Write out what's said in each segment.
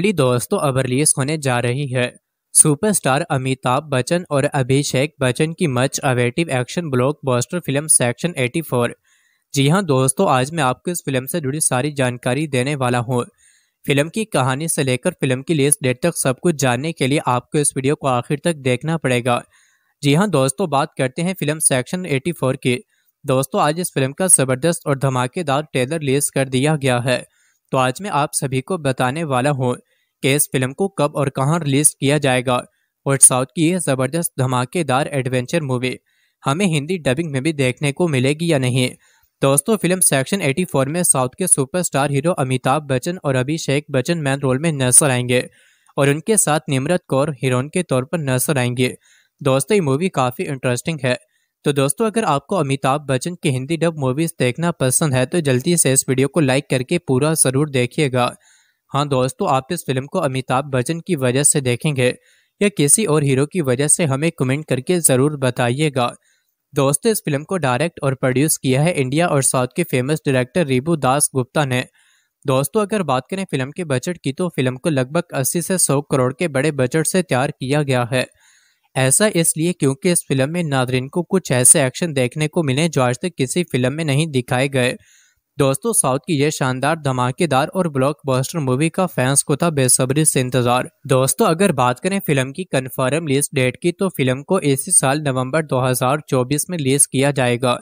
ली दोस्तों अब रिलीज होने जा रही है सुपरस्टार अमिताभ बच्चन और अभिषेक बच्चन की much awaited action buster film section 84 जी हाँ दोस्तों आज मैं आपको इस फिल्म से जुड़ी सारी जानकारी देने वाला हूँ फिल्म की कहानी से लेकर फिल्म की रिलीज डेट तक सब कुछ जानने के लिए आपको इस वीडियो को आखिर तक देखना पड़ेगा जी हाँ दोस्तों बात करते हैं फिल्म सेक्शन एटी की दोस्तों आज इस फिल्म का ज़बरदस्त और धमाकेदार ट्रेलर रिलीज कर दिया गया है तो आज मैं आप सभी को बताने वाला हूँ कि इस फिल्म को कब और कहां रिलीज किया जाएगा और साउथ की यह ज़बरदस्त धमाकेदार एडवेंचर मूवी हमें हिंदी डबिंग में भी देखने को मिलेगी या नहीं दोस्तों फिल्म सेक्शन 84 में साउथ के सुपरस्टार हीरो अमिताभ बच्चन और अभिषेक बच्चन मैन रोल में नजर आएंगे और उनके साथ निमरत कौर हीरोन के तौर पर नजर आएंगे दोस्तों ये मूवी काफ़ी इंटरेस्टिंग है तो दोस्तों अगर आपको अमिताभ बच्चन की हिंदी डब मूवीज़ देखना पसंद है तो जल्दी से इस वीडियो को लाइक करके पूरा ज़रूर देखिएगा हाँ दोस्तों आप इस फिल्म को अमिताभ बच्चन की वजह से देखेंगे या किसी और हीरो की वजह से हमें कमेंट करके ज़रूर बताइएगा दोस्तों इस फिल्म को डायरेक्ट और प्रोड्यूस किया है इंडिया और साउथ के फेमस डायरेक्टर रिबू दास गुप्ता ने दोस्तों अगर बात करें फिल्म के बजट की तो फिल्म को लगभग 80 से 100 करोड़ के बड़े बजट से तैयार किया गया है ऐसा इसलिए क्योंकि इस फिल्म में नादरीन को कुछ ऐसे एक्शन देखने को मिले जो आज तक किसी फिल्म में नहीं दिखाए गए दोस्तों साउथ की यह शानदार धमाकेदार और ब्लॉकबस्टर मूवी का फैंस को था बेसब्री से इंतजार दोस्तों अगर बात करें फिल्म की कंफर्म रिलीज डेट की तो फिल्म को इसी साल नवंबर 2024 में रिलीज किया जाएगा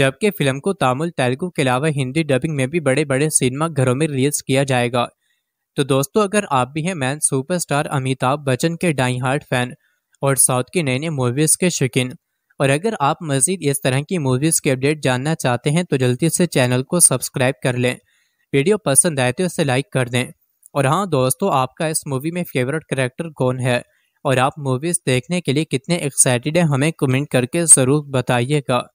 जबकि फिल्म को तमिल तेलुगु के अलावा हिंदी डबिंग में भी बड़े बड़े सिनेमा घरों में रिलीज किया जाएगा तो दोस्तों अगर आप भी हैं मैन सुपरस्टार अमिताभ बच्चन के डाई हार्ट फैन और साउथ की नई नई मूवीज़ के शौकीन और अगर आप मज़ीद इस तरह की मूवीज़ के अपडेट जानना चाहते हैं तो जल्दी से चैनल को सब्सक्राइब कर लें वीडियो पसंद आए तो इसे लाइक कर दें और हाँ दोस्तों आपका इस मूवी में फेवरेट करेक्टर कौन है और आप मूवीज़ देखने के लिए कितने एक्साइटेड हैं हमें कमेंट करके ज़रूर बताइएगा